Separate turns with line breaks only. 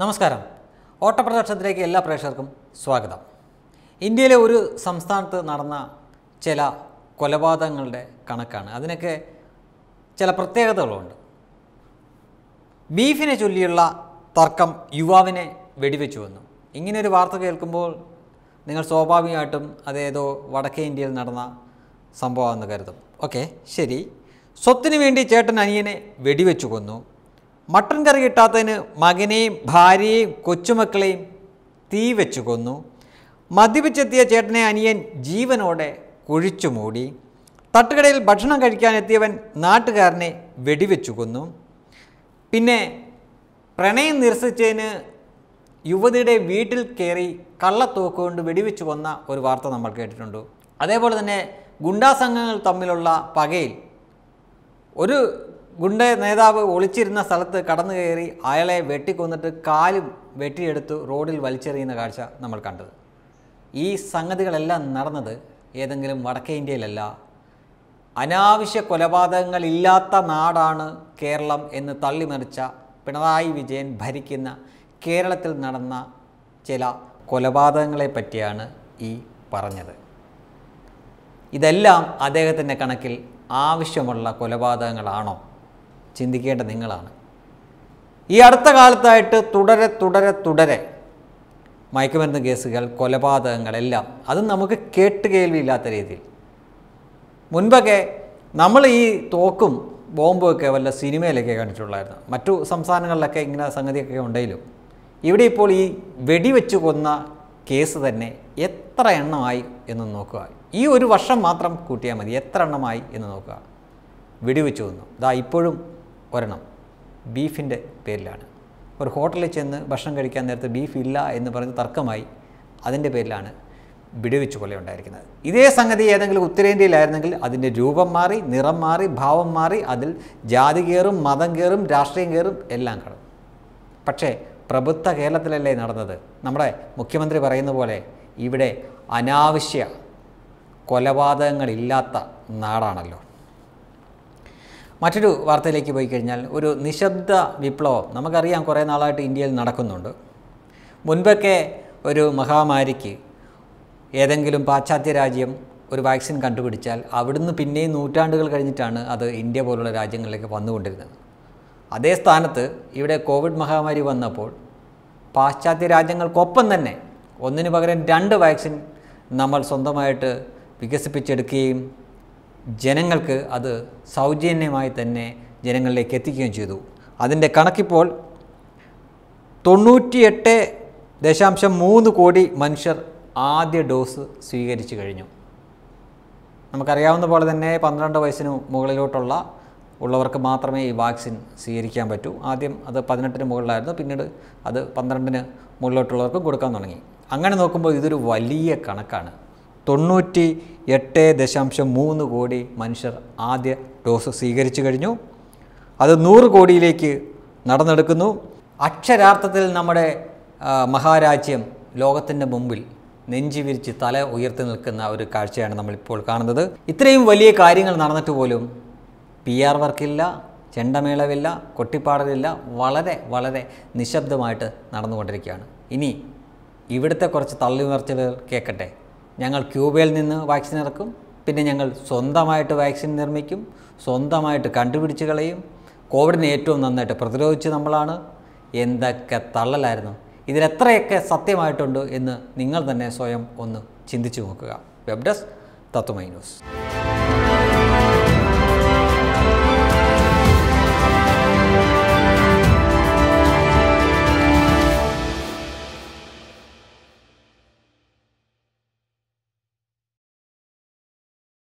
നമസ്കാരം ഓട്ടപ്രദർശനത്തിലേക്ക് എല്ലാ പ്രേക്ഷകർക്കും സ്വാഗതം ഇന്ത്യയിലെ ഒരു സംസ്ഥാനത്ത് നടന്ന ചില കൊലപാതകങ്ങളുടെ കണക്കാണ് അതിനൊക്കെ ചില പ്രത്യേകതകളുണ്ട് ബീഫിനെ ചൊല്ലിയുള്ള തർക്കം യുവാവിനെ വെടിവെച്ചു വന്നു ഇങ്ങനെയൊരു വാർത്ത കേൾക്കുമ്പോൾ നിങ്ങൾ സ്വാഭാവികമായിട്ടും അതേതോ വടക്കേ ഇന്ത്യയിൽ നടന്ന സംഭവമാണെന്ന് കരുതും ഓക്കെ ശരി സ്വത്തിന് വേണ്ടി ചേട്ടൻ അനിയനെ വെടിവെച്ചു കൊന്നു മട്ടൻ കറി കിട്ടാത്തതിന് മകനെയും ഭാര്യയെയും കൊച്ചുമക്കളെയും തീ വെച്ചു കൊന്നു മദ്യപിച്ചെത്തിയ ചേട്ടനെ അനിയൻ ജീവനോടെ കുഴിച്ചു മൂടി തട്ടുകടയിൽ ഭക്ഷണം കഴിക്കാനെത്തിയവൻ നാട്ടുകാരനെ വെടിവെച്ചു കൊന്നു പിന്നെ പ്രണയം നിരസിച്ചതിന് യുവതിയുടെ വീട്ടിൽ കയറി കള്ളത്തോക്ക് കൊണ്ട് വെടിവെച്ച് കൊന്ന ഒരു വാർത്ത നമ്മൾ കേട്ടിട്ടുണ്ട് അതേപോലെ തന്നെ ഗുണ്ടാസംഘങ്ങൾ സംഘങ്ങൾ തമ്മിലുള്ള പകയിൽ ഒരു ഗുണ്ട നേതാവ് ഒളിച്ചിരുന്ന സ്ഥലത്ത് കടന്നു കയറി അയാളെ വെട്ടിക്കൊന്നിട്ട് കാലും വെട്ടിയെടുത്ത് റോഡിൽ വലിച്ചെറിയുന്ന കാഴ്ച നമ്മൾ കണ്ടത് ഈ സംഗതികളെല്ലാം നടന്നത് ഏതെങ്കിലും വടക്കേ ഇന്ത്യയിലല്ല അനാവശ്യ കൊലപാതകങ്ങളില്ലാത്ത നാടാണ് കേരളം എന്ന് തള്ളിമറിച്ച പിണറായി വിജയൻ ഭരിക്കുന്ന കേരളത്തിൽ നടന്ന ചില കൊലപാതകങ്ങളെ പറ്റിയാണ് ഈ പറഞ്ഞത് ഇതെല്ലാം അദ്ദേഹത്തിൻ്റെ കണക്കിൽ ആവശ്യമുള്ള കൊലപാതകങ്ങളാണോ ചിന്തിക്കേണ്ട നിങ്ങളാണ് ഈ അടുത്ത കാലത്തായിട്ട് തുടരെ തുടരെ തുടരെ മയക്കുമരുന്ന് കേസുകൾ കൊലപാതകങ്ങളെല്ലാം അത് നമുക്ക് കേട്ട് കേൾവിയില്ലാത്ത രീതിയിൽ മുൻപൊക്കെ നമ്മൾ ഈ തോക്കും ബോംബൊക്കെ വല്ല സിനിമയിലൊക്കെ കണ്ടിട്ടുള്ളായിരുന്നു മറ്റു സംസ്ഥാനങ്ങളിലൊക്കെ ഇങ്ങനെ സംഗതിയൊക്കെ ഉണ്ടെങ്കിലും ഇവിടെ ഇപ്പോൾ ഈ വെടിവെച്ച് കൊന്ന കേസ് തന്നെ എത്ര എണ്ണമായി എന്ന് നോക്കുക ഈ ഒരു വർഷം മാത്രം കൂട്ടിയാൽ മതി എത്ര എണ്ണമായി എന്ന് നോക്കുക വെടിവെച്ച് കൊന്നു ഇതാ ഇപ്പോഴും ഒരെണ്ണം ബീഫിൻ്റെ പേരിലാണ് ഒരു ഹോട്ടലിൽ ചെന്ന് ഭക്ഷണം കഴിക്കാൻ നേരത്ത് ബീഫ് ഇല്ല എന്ന് പറഞ്ഞ് തർക്കമായി അതിൻ്റെ പേരിലാണ് വിടുവിച്ച് കൊലയുണ്ടായിരിക്കുന്നത് ഇതേ സംഗതി ഏതെങ്കിലും ഉത്തരേന്ത്യയിലായിരുന്നെങ്കിൽ അതിൻ്റെ രൂപം മാറി നിറം മാറി ഭാവം മാറി അതിൽ ജാതി കയറും മതം കയറും രാഷ്ട്രീയം കയറും എല്ലാം കാണും പക്ഷേ പ്രബുദ്ധ കേരളത്തിലല്ലേ നടന്നത് നമ്മുടെ മുഖ്യമന്ത്രി പറയുന്ന പോലെ ഇവിടെ അനാവശ്യ കൊലപാതകങ്ങളില്ലാത്ത നാടാണല്ലോ മറ്റൊരു വാർത്തയിലേക്ക് പോയി കഴിഞ്ഞാൽ ഒരു നിശബ്ദ വിപ്ലവം നമുക്കറിയാം കുറേ നാളായിട്ട് ഇന്ത്യയിൽ നടക്കുന്നുണ്ട് മുൻപൊക്കെ ഒരു മഹാമാരിക്ക് ഏതെങ്കിലും പാശ്ചാത്യ രാജ്യം ഒരു വാക്സിൻ കണ്ടുപിടിച്ചാൽ അവിടുന്ന് പിന്നെയും നൂറ്റാണ്ടുകൾ കഴിഞ്ഞിട്ടാണ് അത് ഇന്ത്യ പോലുള്ള രാജ്യങ്ങളിലേക്ക് വന്നുകൊണ്ടിരുന്നത് അതേ സ്ഥാനത്ത് ഇവിടെ കോവിഡ് മഹാമാരി വന്നപ്പോൾ പാശ്ചാത്യ രാജ്യങ്ങൾക്കൊപ്പം തന്നെ ഒന്നിനു പകരം രണ്ട് വാക്സിൻ നമ്മൾ സ്വന്തമായിട്ട് വികസിപ്പിച്ചെടുക്കുകയും ജനങ്ങൾക്ക് അത് സൗജന്യമായി തന്നെ ജനങ്ങളിലേക്ക് എത്തിക്കുകയും ചെയ്തു അതിൻ്റെ കണക്കിപ്പോൾ തൊണ്ണൂറ്റിയെട്ട് ദശാംശം മൂന്ന് കോടി മനുഷ്യർ ആദ്യ ഡോസ് സ്വീകരിച്ചു കഴിഞ്ഞു നമുക്കറിയാവുന്ന പോലെ തന്നെ പന്ത്രണ്ട് വയസ്സിന് മുകളിലോട്ടുള്ള ഉള്ളവർക്ക് മാത്രമേ ഈ വാക്സിൻ സ്വീകരിക്കാൻ പറ്റൂ ആദ്യം അത് പതിനെട്ടിന് മുകളിലായിരുന്നു പിന്നീട് അത് പന്ത്രണ്ടിന് മുകളിലോട്ടുള്ളവർക്ക് കൊടുക്കാൻ തുടങ്ങി അങ്ങനെ നോക്കുമ്പോൾ ഇതൊരു വലിയ കണക്കാണ് തൊണ്ണൂറ്റി എട്ട് ദശാംശം മൂന്ന് കോടി മനുഷ്യർ ആദ്യ ഡോസ് സ്വീകരിച്ചു കഴിഞ്ഞു അത് നൂറ് കോടിയിലേക്ക് നടന്നെടുക്കുന്നു അക്ഷരാർത്ഥത്തിൽ നമ്മുടെ മഹാരാജ്യം ലോകത്തിൻ്റെ മുമ്പിൽ നെഞ്ചി വിരിച്ച് തല ഉയർത്തി നിൽക്കുന്ന ഒരു കാഴ്ചയാണ് നമ്മളിപ്പോൾ കാണുന്നത് ഇത്രയും വലിയ കാര്യങ്ങൾ നടന്നിട്ട് പോലും പി ആർ വർക്കില്ല ചെണ്ടമേളവില്ല കൊട്ടിപ്പാടലില്ല വളരെ വളരെ നിശബ്ദമായിട്ട് നടന്നുകൊണ്ടിരിക്കുകയാണ് ഇനി ഇവിടുത്തെ കുറച്ച് തള്ളി തള്ളിമറിച്ചലുകൾ കേൾക്കട്ടെ ഞങ്ങൾ ക്യൂബയിൽ നിന്ന് വാക്സിൻ ഇറക്കും പിന്നെ ഞങ്ങൾ സ്വന്തമായിട്ട് വാക്സിൻ നിർമ്മിക്കും സ്വന്തമായിട്ട് കണ്ടുപിടിച്ച് കളയും കോവിഡിനെ ഏറ്റവും നന്നായിട്ട് പ്രതിരോധിച്ച് നമ്മളാണ് എന്തൊക്കെ തള്ളലായിരുന്നു ഇതിലെത്രയൊക്കെ സത്യമായിട്ടുണ്ട് എന്ന് നിങ്ങൾ തന്നെ സ്വയം ഒന്ന് ചിന്തിച്ചു നോക്കുക വെബ് ഡെസ്ക് തത്വമൈ ന്യൂസ്